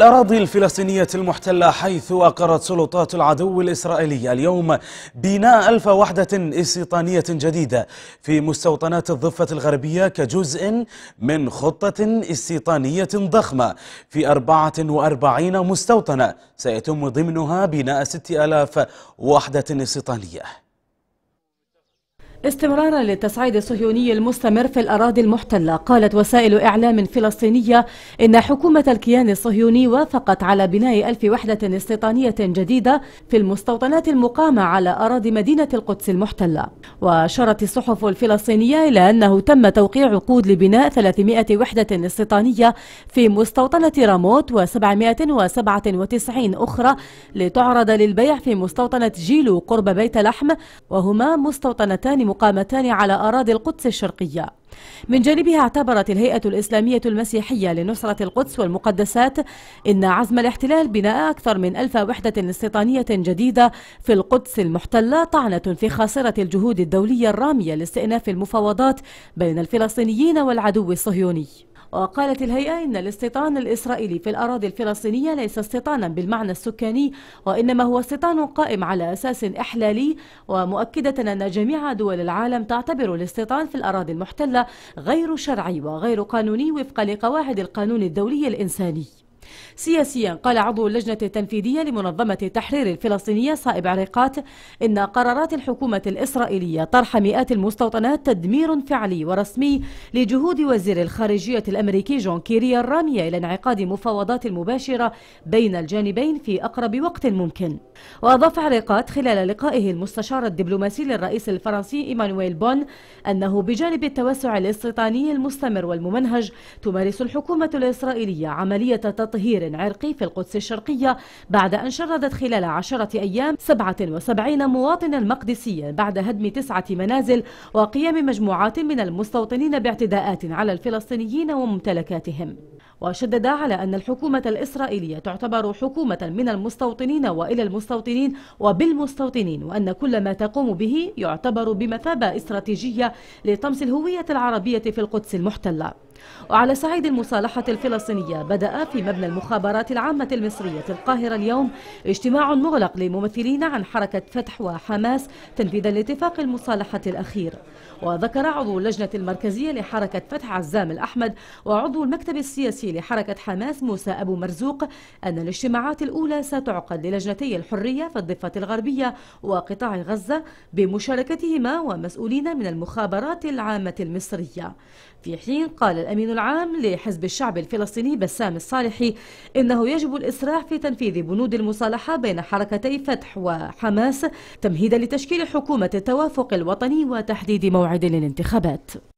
الأراضي الفلسطينية المحتلة حيث أقرت سلطات العدو الإسرائيلي اليوم بناء ألف وحدة استيطانية جديدة في مستوطنات الضفة الغربية كجزء من خطة استيطانية ضخمة في 44 مستوطنة سيتم ضمنها بناء 6000 وحدة استيطانية استمرارا للتصعيد الصهيوني المستمر في الأراضي المحتلة قالت وسائل إعلام فلسطينية إن حكومة الكيان الصهيوني وافقت على بناء ألف وحدة استيطانية جديدة في المستوطنات المقامة على أراضي مدينة القدس المحتلة وأشارت الصحف الفلسطينية إلى أنه تم توقيع عقود لبناء 300 وحدة استيطانية في مستوطنة راموت و797 أخرى لتعرض للبيع في مستوطنة جيلو قرب بيت لحم وهما مستوطنتان مقامتان على أراضي القدس الشرقية من جانبها اعتبرت الهيئة الإسلامية المسيحية لنصرة القدس والمقدسات إن عزم الاحتلال بناء أكثر من ألف وحدة استيطانية جديدة في القدس المحتلة طعنة في خاصرة الجهود الدولية الرامية لاستئناف المفاوضات بين الفلسطينيين والعدو الصهيوني وقالت الهيئة إن الاستيطان الإسرائيلي في الأراضي الفلسطينية ليس استيطانا بالمعنى السكاني وإنما هو استيطان قائم على أساس إحلالي ومؤكدة أن جميع دول العالم تعتبر الاستيطان في الأراضي المحتلة غير شرعي وغير قانوني وفقا لقواعد القانون الدولي الإنساني سياسيا قال عضو اللجنة التنفيذية لمنظمة التحرير الفلسطينية صائب عريقات إن قرارات الحكومة الإسرائيلية طرح مئات المستوطنات تدمير فعلي ورسمي لجهود وزير الخارجية الأمريكي جون كيري الرامية إلى انعقاد مفاوضات مباشرة بين الجانبين في أقرب وقت ممكن وأضاف عريقات خلال لقائه المستشار الدبلوماسي للرئيس الفرنسي إيمانويل بون أنه بجانب التوسع الاستيطاني المستمر والممنهج تمارس الحكومة الإسرائيلية عملية تطهير عرقي في القدس الشرقية بعد أن شردت خلال عشرة أيام 77 مواطنا مقدسيا بعد هدم تسعة منازل وقيام مجموعات من المستوطنين باعتداءات على الفلسطينيين وممتلكاتهم وشدد على أن الحكومة الإسرائيلية تعتبر حكومة من المستوطنين وإلى المستوطنين وبالمستوطنين وأن كل ما تقوم به يعتبر بمثابة استراتيجية لطمس الهوية العربية في القدس المحتلة وعلى صعيد المصالحة الفلسطينية بدأ في مبنى المخابرات العامة المصرية القاهرة اليوم اجتماع مغلق لممثلين عن حركة فتح وحماس تنفيذا لاتفاق المصالحة الأخير وذكر عضو اللجنة المركزية لحركة فتح عزام الأحمد وعضو المكتب السياسي لحركة حماس موسى أبو مرزوق أن الاجتماعات الأولى ستعقد للجنتي الحرية في الضفة الغربية وقطاع غزة بمشاركتهما ومسؤولين من المخابرات العامة المصرية في حين قال الأمين العام لحزب الشعب الفلسطيني بسام الصالحي إنه يجب الإسراع في تنفيذ بنود المصالحة بين حركتي فتح وحماس تمهيدا لتشكيل حكومة التوافق الوطني وتحديد موعد للانتخابات